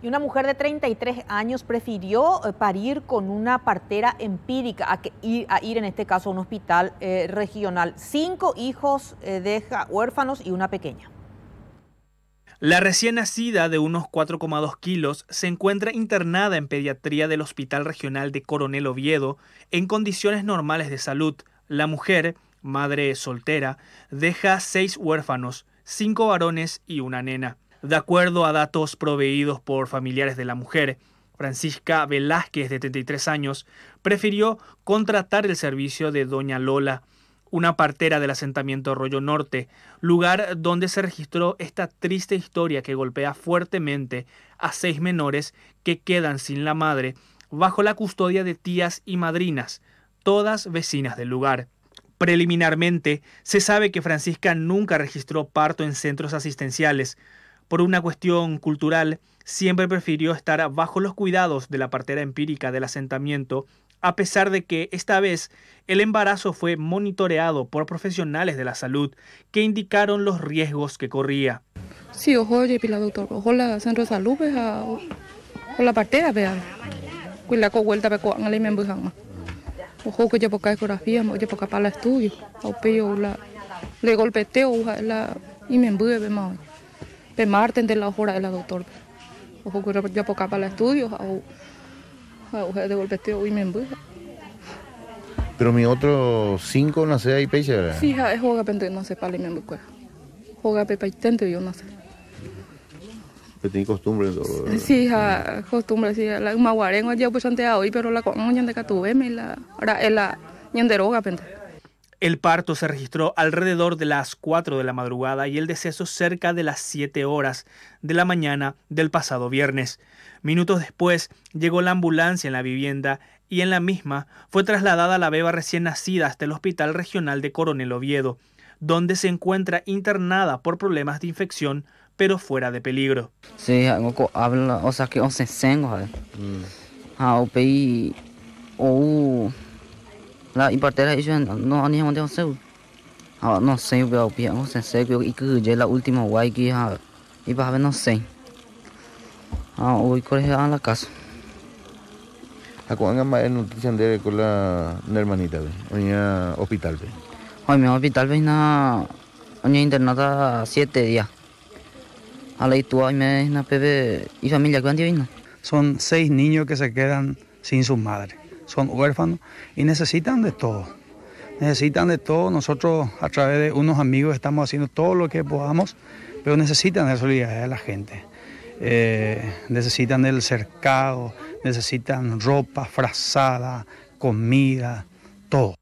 Y una mujer de 33 años prefirió eh, parir con una partera empírica a, ir, en este caso a un hospital eh, regional. Cinco hijos eh, deja huérfanos y una pequeña. La recién nacida de unos 4,2 kilos se encuentra internada en pediatría del Hospital Regional de Coronel Oviedo en condiciones normales de salud. La mujer, madre soltera, deja seis huérfanos, cinco varones y una nena. De acuerdo a datos proveídos por familiares de la mujer, Francisca Velázquez, de 33 años, prefirió contratar el servicio de Doña Lola, una partera del asentamiento Arroyo Norte, lugar donde se registró esta triste historia que golpea fuertemente a seis menores que quedan sin la madre bajo la custodia de tías y madrinas, todas vecinas del lugar. Preliminarmente, se sabe que Francisca nunca registró parto en centros asistenciales, por una cuestión cultural, siempre prefirió estar bajo los cuidados de la partera empírica del asentamiento, a pesar de que esta vez el embarazo fue monitoreado por profesionales de la salud que indicaron los riesgos que corría. Sí, ojo, pila doctor, ojo la centro de salud, ojo la partera, vea, cuila con vuelta con me Ojo que yo poca ecografía, oye poca para estudio, o la le golpeteo, la y me embuja, pe la hora de la doctor. Ojo que yo poca para el estudio, de golpe y me embuja. Pero mi otro cinco nace ahí peche, ¿verdad? Sí, es juega pendiente, no sé para pues. y me embuja. Juega pe y yo no sé. Pero tiene costumbre Sí, ja, costumbre, sí. La maguarengo ya pues antes hoy, pero la con ya de me la. Ahora es la. Ñenderoga pendiente. El parto se registró alrededor de las 4 de la madrugada y el deceso cerca de las 7 horas de la mañana del pasado viernes. Minutos después llegó la ambulancia en la vivienda y en la misma fue trasladada la beba recién nacida hasta el Hospital Regional de Coronel Oviedo, donde se encuentra internada por problemas de infección pero fuera de peligro. o sea que la impartera y yo no ni hemos de seu ah no sé veo bien no sé sé que y que ya la última guay que ha y para ver no sé ah hoy corre a la casa a más noticia de con la hermanita ve oña hospital ve hoy mi hospital ve na oña internada siete días a la y a me na pepe y familia cuánto vino son seis niños que se quedan sin sus madres son huérfanos y necesitan de todo. Necesitan de todo. Nosotros a través de unos amigos estamos haciendo todo lo que podamos, pero necesitan de la solidaridad de la gente. Eh, necesitan del cercado, necesitan ropa, frazada, comida, todo.